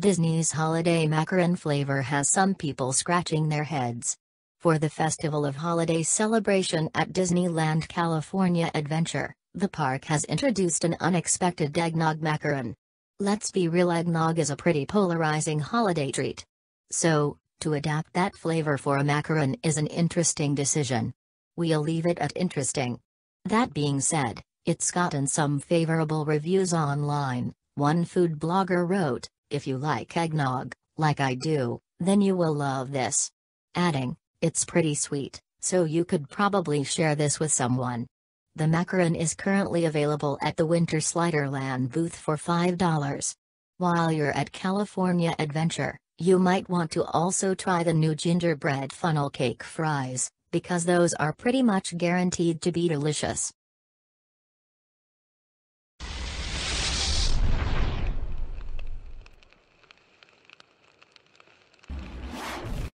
Disney's holiday macaron flavor has some people scratching their heads. For the Festival of Holiday Celebration at Disneyland California Adventure, the park has introduced an unexpected eggnog macaron. Let's be real eggnog is a pretty polarizing holiday treat. So, to adapt that flavor for a macaron is an interesting decision. We'll leave it at interesting. That being said, it's gotten some favorable reviews online, one food blogger wrote, if you like eggnog, like I do, then you will love this. Adding, it's pretty sweet, so you could probably share this with someone. The macaron is currently available at the Winter Sliderland booth for $5. While you're at California Adventure, you might want to also try the new gingerbread funnel cake fries, because those are pretty much guaranteed to be delicious.